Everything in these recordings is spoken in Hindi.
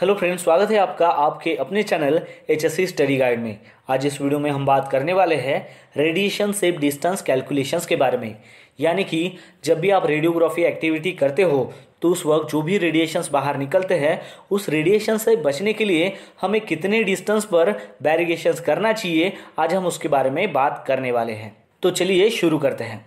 हेलो फ्रेंड्स स्वागत है आपका आपके अपने channel H S study guide में आज इस वीडियो में हम बात करने वाले हैं रेडिएशन सेफ डिस्टेंस कैलकुलेशंस के बारे में यानी कि जब भी आप रेडियोग्राफी एक्टिविटी करते हो तो उस वक्त जो भी रेडिएशंस बाहर निकलते हैं उस रेडिएशन से बचने के लिए हमें कितने डिस्टेंस पर बैरिगेशंस करना चाहिए आज हम उसके बारे में बात करने वाले हैं तो चलिए शुरू करते हैं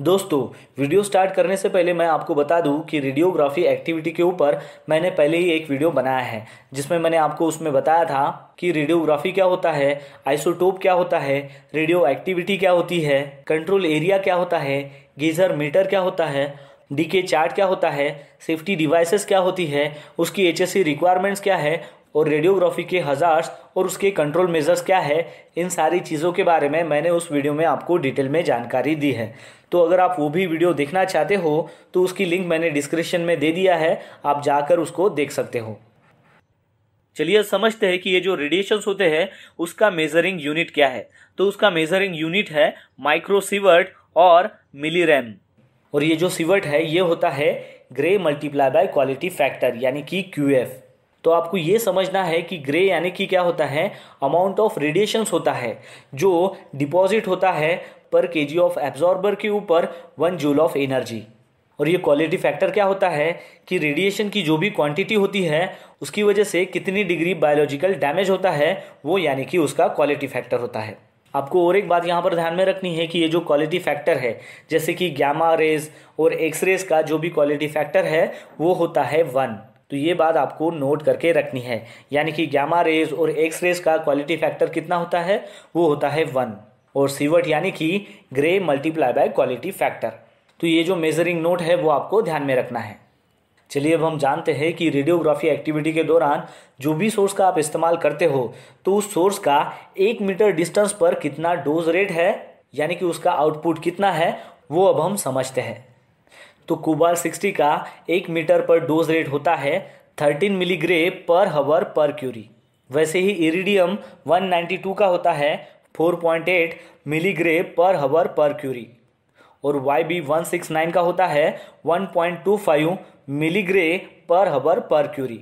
दोस्तों वीडियो स्टार्ट करने से पहले मैं आपको बता दूं कि रेडियोग्राफी एक्टिविटी के ऊपर मैंने पहले ही एक वीडियो बनाया है जिसमें मैंने आपको उसमें बताया था कि रेडियोग्राफी क्या होता है आइसोटोप क्या होता है रेडियो एक्टिविटी क्या होती है कंट्रोल एरिया क्या होता है गीजर मीटर क्या होता है डीके चार्ट क्या होता है सेफ्टी डिवाइसेस क्या होती है उसकी एच रिक्वायरमेंट्स क्या है और रेडियोग्राफी के हज़ार्स और उसके कंट्रोल मेजर्स क्या है इन सारी चीज़ों के बारे में मैंने उस वीडियो में आपको डिटेल में जानकारी दी है तो अगर आप वो भी वीडियो देखना चाहते हो तो उसकी लिंक मैंने डिस्क्रिप्शन में दे दिया है आप जाकर उसको देख सकते हो चलिए समझते हैं कि ये जो रेडिएशन होते हैं उसका मेजरिंग यूनिट क्या है तो उसका मेजरिंग यूनिट है माइक्रोसिवर्ट और मिलीरैम और ये जो सिवर्ट है ये होता है gray multiply by quality factor यानी कि क्यू एफ तो आपको ये समझना है कि ग्रे यानी कि क्या होता है अमाउंट ऑफ रेडिएशंस होता है जो डिपॉजिट होता है पर के जी ऑफ एब्जॉर्बर के ऊपर वन जूल ऑफ एनर्जी और ये क्वालिटी फैक्टर क्या होता है कि रेडिएशन की जो भी क्वांटिटी होती है उसकी वजह से कितनी डिग्री बायोलॉजिकल डैमेज होता है वो यानी कि उसका क्वालिटी फैक्टर होता है आपको और एक बात यहाँ पर ध्यान में रखनी है कि ये जो क्वालिटी फैक्टर है जैसे कि गामा रेज और एक्स रेज का जो भी क्वालिटी फैक्टर है वो होता है वन तो ये बात आपको नोट करके रखनी है यानी कि गामा रेज और एक्स रेज का क्वालिटी फैक्टर कितना होता है वो होता है वन और सीवर्ट यानी कि gray multiply by quality factor तो ये जो मेजरिंग नोट है वो आपको ध्यान में रखना है चलिए अब हम जानते हैं कि रेडियोग्राफी एक्टिविटी के दौरान जो भी सोर्स का आप इस्तेमाल करते हो तो उस सोर्स का एक मीटर डिस्टेंस पर कितना डोज रेट है यानी कि उसका आउटपुट कितना है वो अब हम समझते हैं तो कुबाल सिक्सटी का एक मीटर पर डोज रेट होता है थर्टीन मिलीग्रे पर हवर पर क्यूरी वैसे ही इरिडियम 192 का होता है 4.8 मिलीग्रे पर हवर पर क्यूरी और Y B one six nine का होता है 1.25 मिलीग्रे पर हवर पर क्यूरी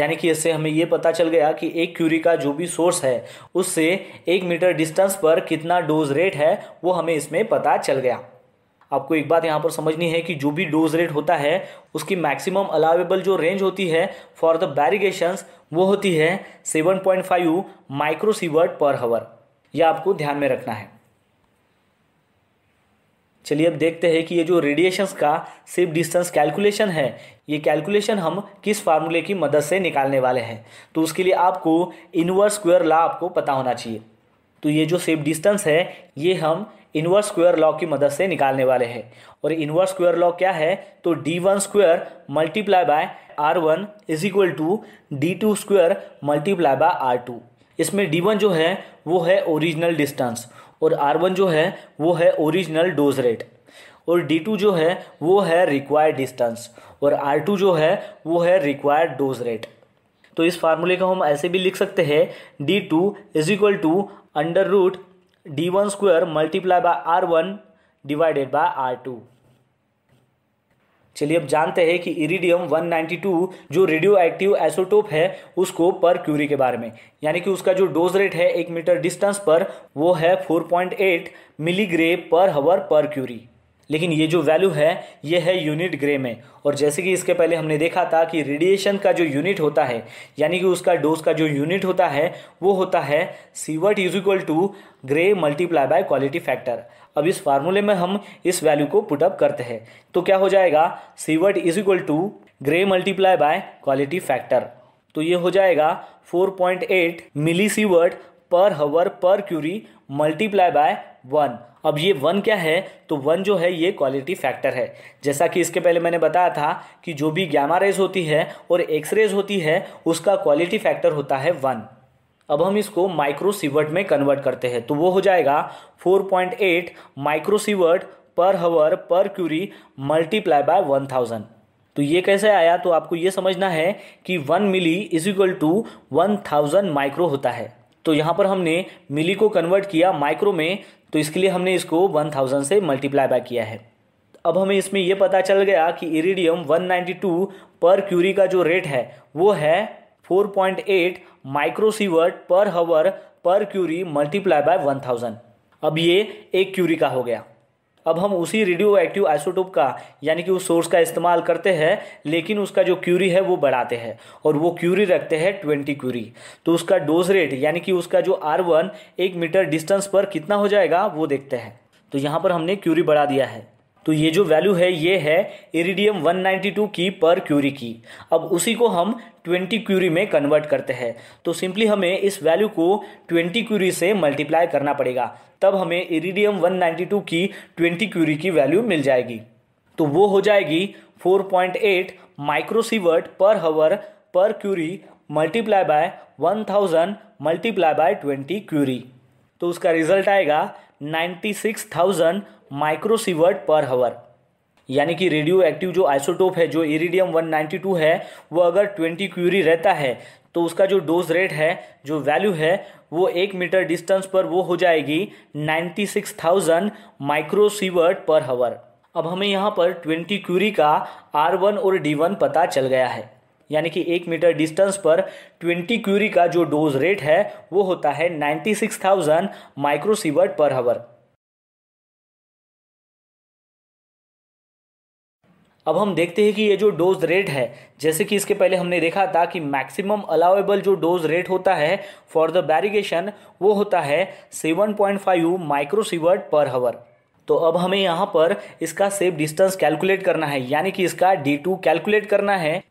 यानी कि इससे हमें ये पता चल गया कि एक क्यूरी का जो भी सोर्स है उससे एक मीटर डिस्टेंस पर कितना डोज रेट है वो हमें इसमें पता चल गया आपको एक बात यहाँ पर समझनी है कि जो भी डोज रेट होता है उसकी मैक्सिमम अलावेबल जो रेंज होती है फॉर द बैरिगेशंस वो होती है 7.5 माइक्रोसीवर्ट पर हवर यह आपको ध्यान में रखना है चलिए अब देखते हैं कि ये जो रेडिएशंस का सिर्फ डिस्टेंस कैलकुलेशन है ये कैलकुलेशन हम किस फार्मूले की मदद से निकालने वाले हैं तो उसके लिए आपको इनवर्स स्क्वायर लॉ आपको पता होना चाहिए तो ये जो सेफ डिस्टेंस है ये हम इनवर्स स्क्वायर लॉ की मदद से निकालने वाले हैं और इनवर्स स्क्वायर लॉ क्या है तो D one square multiply by R one is equal to D two square multiply by R two इसमें डी वन जो है वो है ओरिजिनल डिस्टेंस और आर वन जो है वो है ओरिजिनल डोज रेट और डी टू जो है वो है रिक्वायर्ड डिस्टेंस और आर टू जो है वो है रिक्वायर्ड डोज रेट तो इस फार्मूले को हम ऐसे भी लिख सकते हैं D two is equal to under root D one square multiply by R one divided by R two चलिए अब जानते हैं कि इरीडियम 192 जो रेडियो एक्टिव एसोटोप है उसको पर क्यूरी के बारे में यानी कि उसका जो डोज रेट है एक मीटर डिस्टेंस पर वो है 4.8 मिलीग्रे पर हवर पर क्यूरी लेकिन ये जो वैल्यू है ये है यूनिट ग्रे में और जैसे कि इसके पहले हमने देखा था कि रेडिएशन का जो यूनिट होता है यानी कि उसका डोज का जो यूनिट होता है वो होता है sievert is equal to gray multiply by quality factor अब इस फार्मूले में हम इस वैल्यू को पुटअप करते हैं तो क्या हो जाएगा sievert is equal to gray multiply by quality factor तो ये हो जाएगा 4.8 मिली sievert per hour per curie multiply by one अब ये वन क्या है तो वन जो है ये क्वालिटी फैक्टर है जैसा कि इसके पहले मैंने बताया था कि जो भी गैमा रेज होती है और एक्स रेज होती है उसका क्वालिटी फैक्टर होता है वन अब हम इसको माइक्रोसीवर्ट में कन्वर्ट करते हैं तो वो हो जाएगा 4.8 माइक्रोसीवर्ट per hour per curie multiply bye 1000 तो ये कैसे आया तो आपको ये समझना है कि one milli is equal to one thousand micro होता है तो यहाँ पर हमने मिली को कन्वर्ट किया माइक्रो में तो इसके लिए हमने इसको वन थाउजेंड से मल्टीप्लाई बाय किया है अब हमें इसमें यह पता चल गया कि इरिडियम 192 पर क्यूरी का जो रेट है वो है 4.8 माइक्रोसीवर्ट per hour per curie multiply bye 1000 अब ये एक क्यूरी का हो गया अब हम उसी रेडियो एक्टिव आइसोटोप का यानी कि उस सोर्स का इस्तेमाल करते हैं लेकिन उसका जो क्यूरी है वो बढ़ाते हैं और वो क्यूरी रखते हैं ट्वेंटी क्यूरी तो उसका डोज रेट यानी कि उसका जो आर वन एक मीटर डिस्टेंस पर कितना हो जाएगा वो देखते हैं तो यहाँ पर हमने क्यूरी बढ़ा दिया है तो ये जो वैल्यू है ये है इरिडियम 192 की पर क्यूरी की अब उसी को हम 20 क्यूरी में कन्वर्ट करते हैं तो सिंपली हमें इस वैल्यू को 20 क्यूरी से मल्टीप्लाई करना पड़ेगा तब हमें इरिडियम 192 की 20 क्यूरी की वैल्यू मिल जाएगी तो वो हो जाएगी 4.8 माइक्रोसीवर्ट per hour per curie multiply by thousand multiply by twenty curie तो उसका रिजल्ट आएगा ninety six thousand microsievert per hour यानी कि रेडियो एक्टिव जो आइसोटोप है जो वन नाइन्टी टू है वो अगर ट्वेंटी क्यूरी रहता है तो उसका जो डोज रेट है जो वैल्यू है वो एक मीटर डिस्टेंस पर वो हो जाएगी ninety six thousand microsievert per hour अब हमें यहाँ पर ट्वेंटी क्यूरी का आर वन और डी वन पता चल गया है यानी कि एक मीटर डिस्टेंस पर ट्वेंटी क्यूरी का जो डोज रेट है वो होता है ninety six thousand microsievert per hour अब हम देखते हैं कि ये जो डोज रेट है जैसे कि इसके पहले हमने देखा था कि मैक्सिमम अलाउेबल जो डोज रेट होता है फॉर द बैरिगेशन वो होता है 7.5 माइक्रोसीवर्ट पर हवर तो अब हमें यहाँ पर इसका सेफ डिस्टेंस कैलकुलेट करना है यानी कि इसका डी टू कैलकुलेट करना है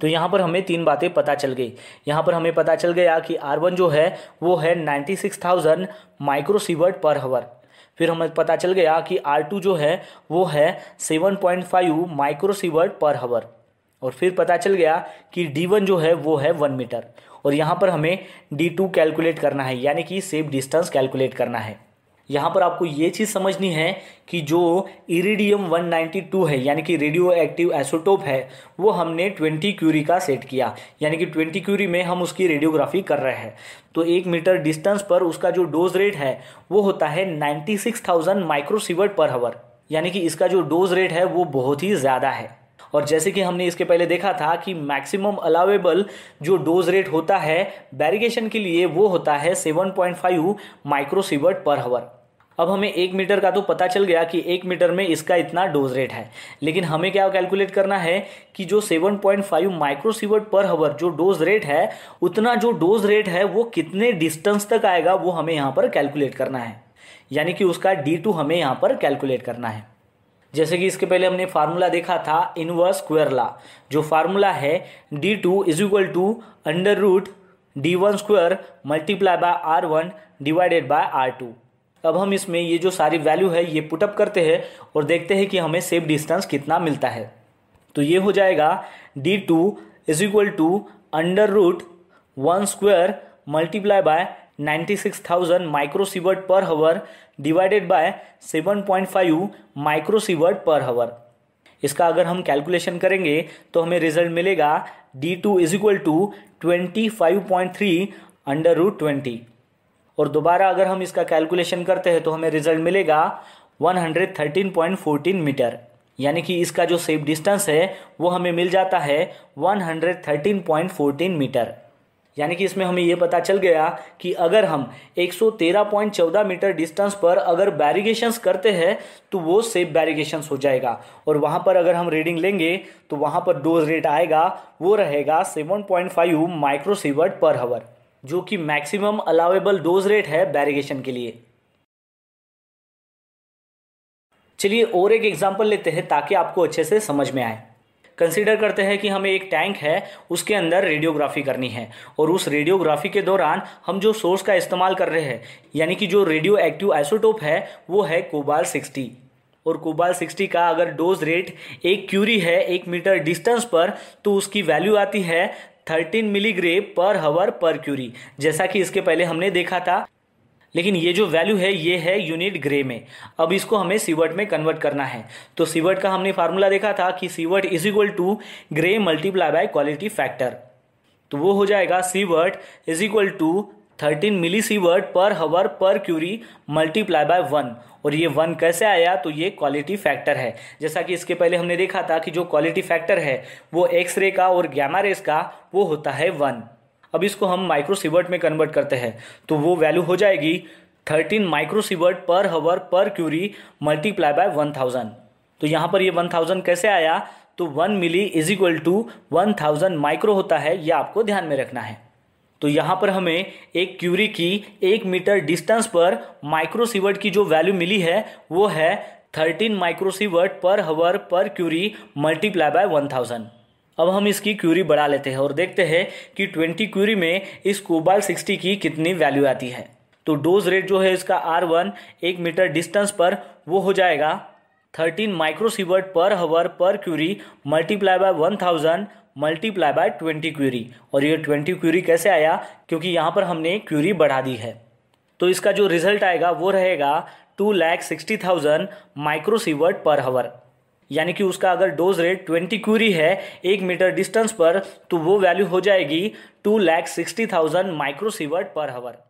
तो यहाँ पर हमें तीन बातें पता चल गई यहाँ पर हमें पता चल गया कि आर वन जो है वो है ninety six thousand microsievert per हवर फिर हमें पता चल गया कि आर टू जो है वो है seven point five microsievert per हवर और फिर पता चल गया कि डी वन जो है वो है वन मीटर और यहाँ पर हमें डी टू कैलकुलेट करना है यानी कि सेफ डिस्टेंस कैलकुलेट करना है यहाँ पर आपको ये चीज़ समझनी है कि जो इरिडियम 192 है यानी कि रेडियो एक्टिव एसोटोप है वो हमने 20 क्यूरी का सेट किया यानी कि 20 क्यूरी में हम उसकी रेडियोग्राफी कर रहे हैं तो एक मीटर डिस्टेंस पर उसका जो डोज रेट है वो होता है 96,000 माइक्रोसीवर्ट पर हवर यानी कि इसका जो डोज रेट है वो बहुत ही ज़्यादा है और जैसे कि हमने इसके पहले देखा था कि मैक्सिमम अलावेबल जो डोज रेट होता है बैरिगेशन के लिए वो होता है 7.5 माइक्रोसीवर्ट पर हवर अब हमें एक मीटर का तो पता चल गया कि एक मीटर में इसका इतना डोज रेट है लेकिन हमें क्या कैलकुलेट करना है कि जो 7.5 माइक्रोसीवर्ट पर हवर जो डोज रेट है उतना जो डोज रेट है वो कितने डिस्टेंस तक आएगा वो हमें यहाँ पर कैलकुलेट करना है यानी कि उसका डी हमें यहाँ पर कैलकुलेट करना है जैसे कि इसके पहले हमने फार्मूला देखा था इनवर्स स्क्वायर ला जो फार्मूला है D two is equal to under root D one square multiply by R one divided by R two अब हम इसमें ये जो सारी वैल्यू है ये पुटअप करते हैं और देखते हैं कि हमें सेफ डिस्टेंस कितना मिलता है तो ये हो जाएगा D two is equal to under root one square multiply by ninety six thousand microsievert per hour divided by seven point five microsievert per hour इसका अगर हम कैलकुलेशन करेंगे तो हमें रिजल्ट मिलेगा D two is equal to twenty five point three under root twenty और दोबारा अगर हम इसका कैलकुलेशन करते हैं तो हमें रिजल्ट मिलेगा 113.14 मीटर यानी कि इसका जो सेफ डिस्टेंस है वो हमें मिल जाता है 113.14 मीटर यानी कि इसमें हमें ये पता चल गया कि अगर हम 113.14 मीटर डिस्टेंस पर अगर बैरिगेशंस करते हैं तो वो सेफ बैरिगेशंस हो जाएगा और वहाँ पर अगर हम रीडिंग लेंगे तो वहाँ पर डोज रेट आएगा वो रहेगा 7.5 माइक्रोसीवर्ट पर हवर जो कि मैक्सिमम अलाउेबल डोज रेट है बैरिगेशन के लिए चलिए और एक एग्जाम्पल लेते हैं ताकि आपको अच्छे से समझ में आए कंसिडर करते हैं कि हमें एक टैंक है उसके अंदर रेडियोग्राफी करनी है और उस रेडियोग्राफी के दौरान हम जो सोर्स का इस्तेमाल कर रहे हैं यानी कि जो रेडियो एक्टिव आइसोटोप है वो है कोबाल सिक्सटी और कोबाल सिक्सटी का अगर डोज रेट एक क्यूरी है एक मीटर डिस्टेंस पर तो उसकी वैल्यू आती है थर्टीन मिलीग्रे पर हवर पर क्यूरी जैसा कि इसके पहले हमने देखा था लेकिन ये जो वैल्यू है ये है यूनिट ग्रे में अब इसको हमें सीवर्ट में कन्वर्ट करना है तो सीवर्ट का हमने फार्मूला देखा था कि sievert is equal to gray multiply by quality factor तो वो हो जाएगा sievert is equal to thirteen milli sievert per hour per curie multiply by one और ये वन कैसे आया तो ये क्वालिटी फैक्टर है जैसा कि इसके पहले हमने देखा था कि जो क्वालिटी फैक्टर है वो एक्स रे का और ग्यामा रेस का वो होता है वन अब इसको हम माइक्रोसीवर्ट में कन्वर्ट करते हैं तो वो वैल्यू हो जाएगी thirteen microsievert per hour per curie multiply by one thousand तो यहाँ पर ये वन थाउजेंड कैसे आया तो one milli is equal to one thousand micro होता है यह आपको ध्यान में रखना है तो यहाँ पर हमें एक क्यूरी की एक मीटर डिस्टेंस पर माइक्रोसीवर्ट की जो वैल्यू मिली है वो है thirteen microsievert per hour per curie multiply by one thousand अब हम इसकी क्यूरी बढ़ा लेते हैं और देखते हैं कि ट्वेंटी क्यूरी में इस कोबाल सिक्सटी की कितनी वैल्यू आती है तो डोज रेट जो है इसका आर वन एक मीटर डिस्टेंस पर वो हो जाएगा thirteen microsievert per hour per curie multiply by one thousand multiply by twenty curie और ये ट्वेंटी क्यूरी कैसे आया क्योंकि यहाँ पर हमने क्यूरी बढ़ा दी है तो इसका जो रिजल्ट आएगा वो रहेगा two lakh sixty thousand microsievert per hour यानी कि उसका अगर डोज रेट ट्वेंटी क्यूरी है एक मीटर डिस्टेंस पर तो वो वैल्यू हो जाएगी two lakh sixty thousand microsievert per hour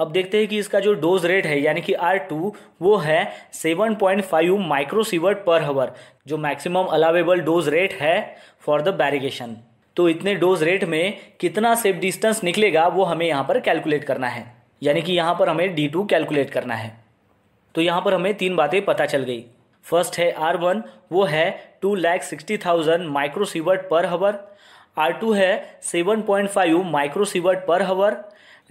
अब देखते हैं कि इसका जो डोज रेट है यानी कि आर टू वो है seven point five microsievert per hour जो मैक्सिमम अलावेबल डोज रेट है फॉर द बैरिगेशन तो इतने डोज रेट में कितना सेफ डिस्टेंस निकलेगा वो हमें यहाँ पर कैलकुलेट करना है यानी कि यहाँ पर हमें डी टू कैलकुलेट करना है तो यहाँ पर हमें तीन बातें पता चल गई फर्स्ट है आर वन वो है two lakh sixty thousand microsievert per hour R two है seven point five microsievert per hour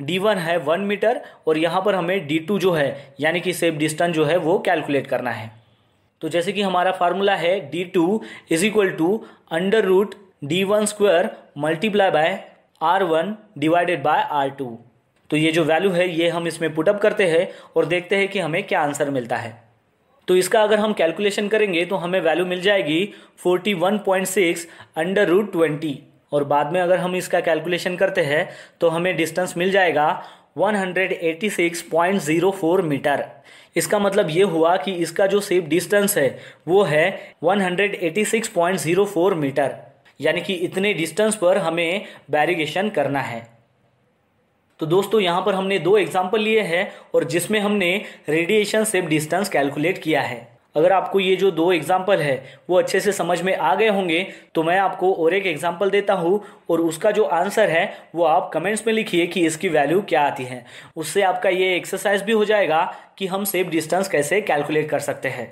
D one है वन मीटर और यहाँ पर हमें डी टू जो है यानी कि सेफ डिस्टेंस जो है वो कैलकुलेट करना है तो जैसे कि हमारा फार्मूला है D two is equal to under root D one square multiply by R one divided by R two तो ये जो वैल्यू है ये हम इसमें पुटअप करते हैं और देखते हैं कि हमें क्या आंसर मिलता है तो इसका अगर हम कैलकुलेशन करेंगे तो हमें वैल्यू मिल जाएगी forty one point six under root twenty और बाद में अगर हम इसका कैलकुलेशन करते हैं तो हमें डिस्टेंस मिल जाएगा 186.04 मीटर इसका मतलब ये हुआ कि इसका जो सेफ डिस्टेंस है वो है 186.04 मीटर यानी कि इतने डिस्टेंस पर हमें बैरिगेशन करना है तो दोस्तों यहाँ पर हमने दो एग्जाम्पल लिए हैं और जिसमें हमने रेडिएशन सेफ डिस्टेंस कैलकुलेट किया है अगर आपको ये जो दो एग्जाम्पल है वो अच्छे से समझ में आ गए होंगे तो मैं आपको और एक एग्जाम्पल देता हूँ और उसका जो आंसर है वो आप कमेंट्स में लिखिए कि इसकी वैल्यू क्या आती है उससे आपका ये एक्सरसाइज भी हो जाएगा कि हम सेफ डिस्टेंस कैसे कैलकुलेट कर सकते हैं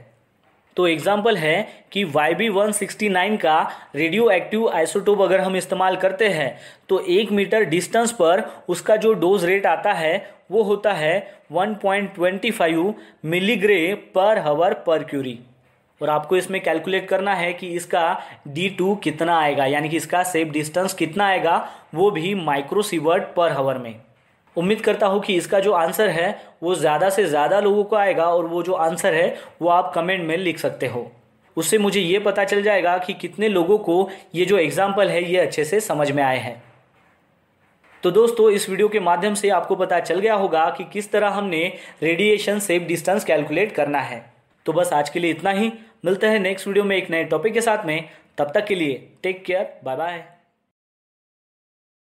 तो एग्जाम्पल है कि Y B one sixty nine का रेडियो एक्टिव आइसोटोप अगर हम इस्तेमाल करते हैं तो एक मीटर डिस्टेंस पर उसका जो डोज रेट आता है वो होता है 1.25 मिलीग्रे पर हवर पर क्यूरी और आपको इसमें कैलकुलेट करना है कि इसका डी टू कितना आएगा यानी कि इसका सेफ डिस्टेंस कितना आएगा वो भी माइक्रोसीवर्ट पर हवर में उम्मीद करता हूँ कि इसका जो आंसर है वो ज़्यादा से ज़्यादा लोगों को आएगा और वो जो आंसर है वो आप कमेंट में लिख सकते हो उससे मुझे ये पता चल जाएगा कि कितने लोगों को ये जो एग्ज़ाम्पल है ये अच्छे से समझ में आए हैं तो दोस्तों इस वीडियो के माध्यम से आपको पता चल गया होगा कि किस तरह हमने रेडिएशन सेफ डिस्टेंस कैलकुलेट करना है तो बस आज के लिए इतना ही मिलते हैं नेक्स्ट वीडियो में एक नए टॉपिक के साथ में तब तक के लिए टेक केयर बाय बाय